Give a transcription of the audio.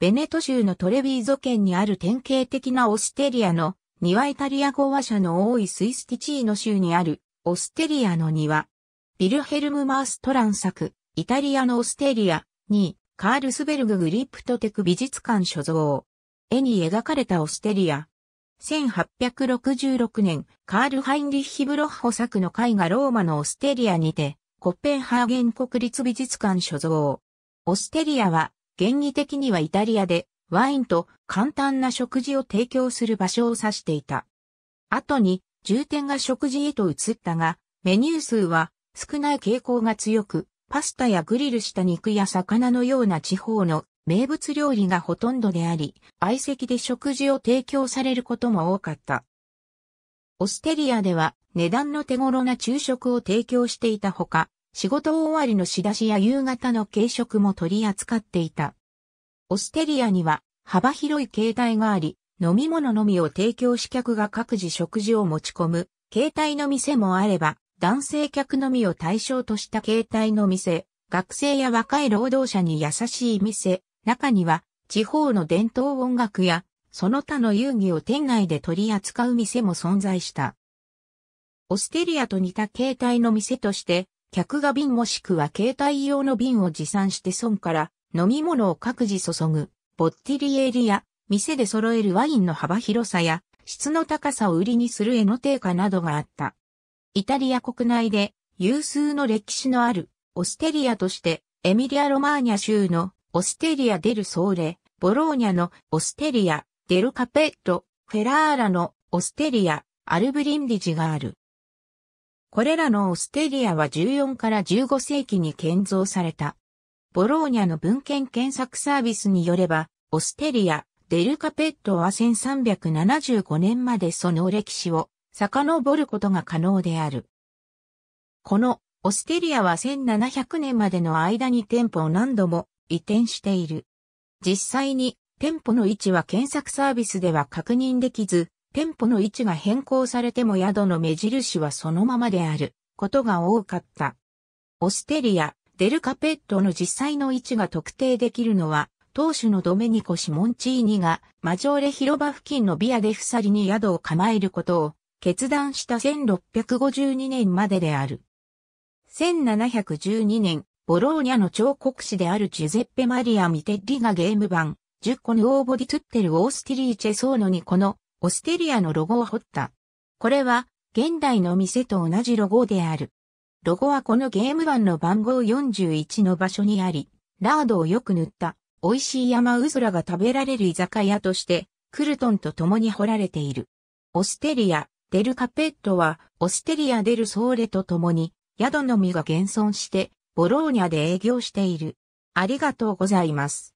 ベネト州のトレビーゾ県にある典型的なオステリアの庭イタリア語話者の多いスイスティチーノ州にあるオステリアの庭。ビルヘルム・マーストラン作、イタリアのオステリアにカールスベルグ・グリプトテク美術館所蔵。絵に描かれたオステリア。1866年、カール・ハインリッヒ・ブロッホ作の絵画ローマのオステリアにて、コッペンハーゲン国立美術館所蔵。オステリアは原理的にはイタリアでワインと簡単な食事を提供する場所を指していた。後に重点が食事へと移ったが、メニュー数は少ない傾向が強く、パスタやグリルした肉や魚のような地方の名物料理がほとんどであり、相席で食事を提供されることも多かった。オステリアでは値段の手頃な昼食を提供していたほか、仕事終わりの仕出しや夕方の軽食も取り扱っていた。オステリアには幅広い形態があり、飲み物のみを提供し客が各自食事を持ち込む、携帯の店もあれば、男性客のみを対象とした携帯の店、学生や若い労働者に優しい店、中には地方の伝統音楽やその他の遊戯を店内で取り扱う店も存在した。オステリアと似た形態の店として、客が瓶もしくは携帯用の瓶を持参して損から飲み物を各自注ぐ、ボッティリエリア。や、店で揃えるワインの幅広さや、質の高さを売りにする絵の定価などがあった。イタリア国内で有数の歴史のあるオステリアとして、エミリア・ロマーニャ州のオステリア・デル・ソーレ、ボローニャのオステリア、デル・カペット、フェラーラのオステリア、アルブリンディジがある。これらのオステリアは14から15世紀に建造された。ボローニャの文献検索サービスによれば、オステリア、デルカペットは1375年までその歴史を遡ることが可能である。このオステリアは1700年までの間に店舗を何度も移転している。実際に店舗の位置は検索サービスでは確認できず、店舗の位置が変更されても宿の目印はそのままであることが多かった。オステリア、デルカペットの実際の位置が特定できるのは、当主のドメニコ・シモンチーニがマジョーレ広場付近のビアでフサリに宿を構えることを決断した1652年までである。1712年、ボローニャの彫刻師であるジュゼッペ・マリア・ミテッリがゲーム版、10個のオーボディ・トゥッテル・オースティリーチェ・ソーノにこのオステリアのロゴを彫った。これは、現代の店と同じロゴである。ロゴはこのゲーム版の番号41の場所にあり、ラードをよく塗った、美味しい山うずらが食べられる居酒屋として、クルトンと共に掘られている。オステリア、デルカペットは、オステリア・デル・ソーレと共に、宿のみが現存して、ボローニャで営業している。ありがとうございます。